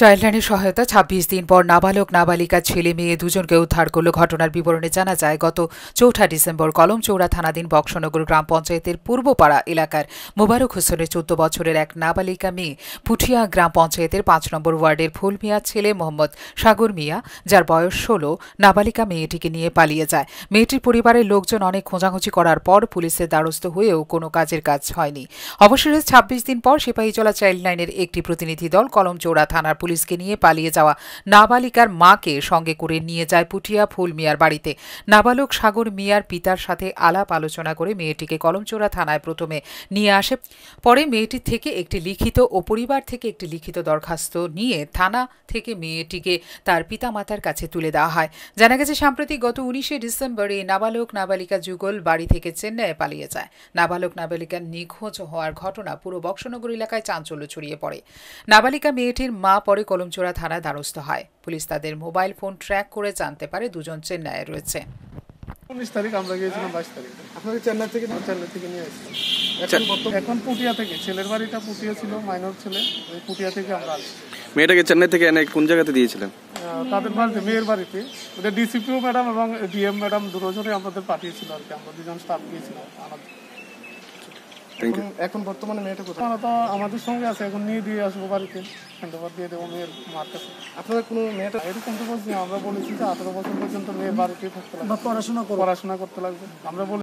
চাইল্ডলাইনের সহায়তা ২৬ দিন পর নাবালক নাবালিকা ছেলে মেয়ে দুজনকে উদ্ধার করল ঘটনার বিবরণে জানা যায় গত চৌঠা ডিসেম্বর কলমচৌড়া থানাধীন বক্সনগর গ্রাম পঞ্চায়েতের পূর্বপাড়া এলাকার মোবারক হোসেনের চোদ্দ বছরের এক নাবালিকা মেয়ে পুঠিয়া গ্রাম পঞ্চায়েতের পাঁচ নম্বর ওয়ার্ডের ফুল মিয়া ছেলে মোহাম্মদ সাগর মিয়া যার বয়স ষোলো নাবালিকা মেয়েটিকে নিয়ে পালিয়ে যায় মেয়েটির পরিবারের লোকজন অনেক খোঁজাখুঁজি করার পর পুলিশের দ্বারস্থ হয়েও কোনো কাজের কাজ হয়নি অবশেষে ২৬ দিন পর সিপাহীজলা চাইল্ডলাইনের একটি প্রতিনিধি দল কলমচৌড়া থানার পুলিশকে নিয়ে পালিয়ে যাওয়া নাবালিকার মাকে সঙ্গে করে নিয়ে যায় পুটিয়া ফুল মিয়ার বাড়িতে নাবালক সাগর মিয়ার পিতার সাথে আলাপ আলোচনা করে মেয়েটিকে কলমচোরা থানায় প্রথমে নিয়ে আসে পরে মেয়েটির থেকে একটি লিখিত ও পরিবার থেকে একটি লিখিত দরখাস্ত নিয়ে থানা থেকে মেয়েটিকে তার পিতামাতার কাছে তুলে দেওয়া হয় জানা গেছে সাম্প্রতিক গত উনিশে ডিসেম্বরে নাবালক নাবালিকা যুগল বাড়ি থেকে চেন্নাইয়ে পালিয়ে যায় নাবালক নাবালিকার নিখোঁজ হওয়ার ঘটনা পুরো বক্সনগর এলাকায় চাঞ্চল্য ছড়িয়ে পড়ে নাবালিকা মেয়েটির মা পরে পরে কলমচোড়া থানায় দ্বারস্থ হয় পুলিশ তাদের মোবাইল ফোন ট্র্যাক করে জানতে পারে দুজন চেন্নাইয়ে রয়েছে ছেলের বাড়িটা ছিল মাইনর ছেলে ওই থেকে আমরা মেয়েটাকে চেন্নাই থেকে কোন জায়গাতে দিয়েছিলেন তাদের মেয়ের বাড়িতে ম্যাডাম এবং ম্যাডাম আমাদের পাঠিয়েছিল আর কি আমরা দুজন স্টাফ গিয়েছিলাম আমাদের এখন বর্তমানে মেয়েটা কোথায় তো আমাদের সঙ্গে আছে এখন নিয়ে দিয়ে আসবো বাড়িতে হ্যান্ডওভার দিয়ে দেবো মেয়ের মার কাছে আপনাদের কোনো মেয়েটা এরকম তো বলছি আমরা বলেছি যে আঠারো বছর পর্যন্ত মেয়ের বাড়িতে থাকতে লাগবে পড়াশোনা পড়াশোনা করতে লাগবে আমরা বলি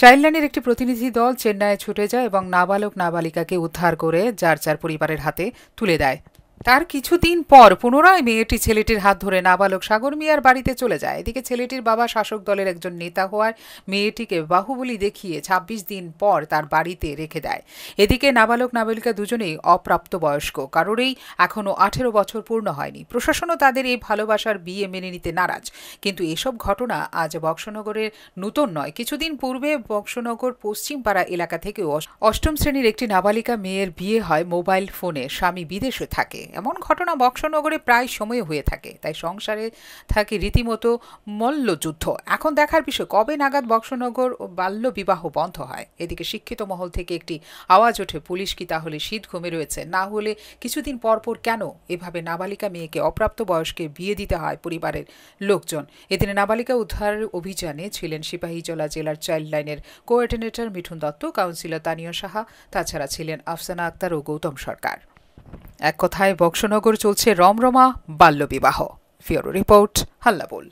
চাইল্ডলাইনের একটি প্রতিনিধি দল চেন্নাইয়ে ছুটে যায় এবং নাবালক নাবালিকাকে উদ্ধার করে যার যার পরিবারের হাতে তুলে দেয় তার কিছুদিন পর পুনরায় মেয়েটি ছেলেটির হাত ধরে নাবালক সাগর মিয়ার বাড়িতে চলে যায় এদিকে ছেলেটির বাবা শাসক দলের একজন নেতা হওয়ায় মেয়েটিকে বাহুবলি দেখিয়ে ২৬ দিন পর তার বাড়িতে রেখে দেয় এদিকে নাবালক নাবালিকা দুজনেই অপ্রাপ্তবয়স্ক কারোরই এখনও আঠেরো বছর পূর্ণ হয়নি প্রশাসনও তাদের এই ভালোবাসার বিয়ে মেনে নিতে নারাজ কিন্তু এসব ঘটনা আজ বক্সনগরের নূতন নয় কিছুদিন পূর্বে বক্সনগর পশ্চিমপাড়া এলাকা থেকেও অষ্টম শ্রেণীর একটি নাবালিকা মেয়ের বিয়ে হয় মোবাইল ফোনে স্বামী বিদেশে থাকে এমন ঘটনা বক্সনগরে প্রায় সময় হয়ে থাকে তাই সংসারে থাকে রীতিমতো মল্লযুদ্ধ এখন দেখার বিষয় কবে নাগাদ বক্সনগর ও বাল্য বিবাহ বন্ধ হয় এদিকে শিক্ষিত মহল থেকে একটি আওয়াজ ওঠে পুলিশ কি তাহলে শীত ঘুমে রয়েছে না হলে কিছুদিন পরপর কেন এভাবে নাবালিকা মেয়েকে অপ্রাপ্ত বয়সকে বিয়ে দিতে হয় পরিবারের লোকজন এদিনে নাবালিকা উদ্ধারের অভিযানে ছিলেন সিপাহীজলা জেলার চাইল্ড লাইনের কোঅর্ডিনেটর মিঠুন দত্ত কাউন্সিলর তানিয়া সাহা তাছাড়া ছিলেন আফসানা আক্তার ও গৌতম সরকার এক কথায় বক্সনগর চলছে রমরমা বাল্যবিবাহ ফিওরো রিপোর্ট হাল্লাবোল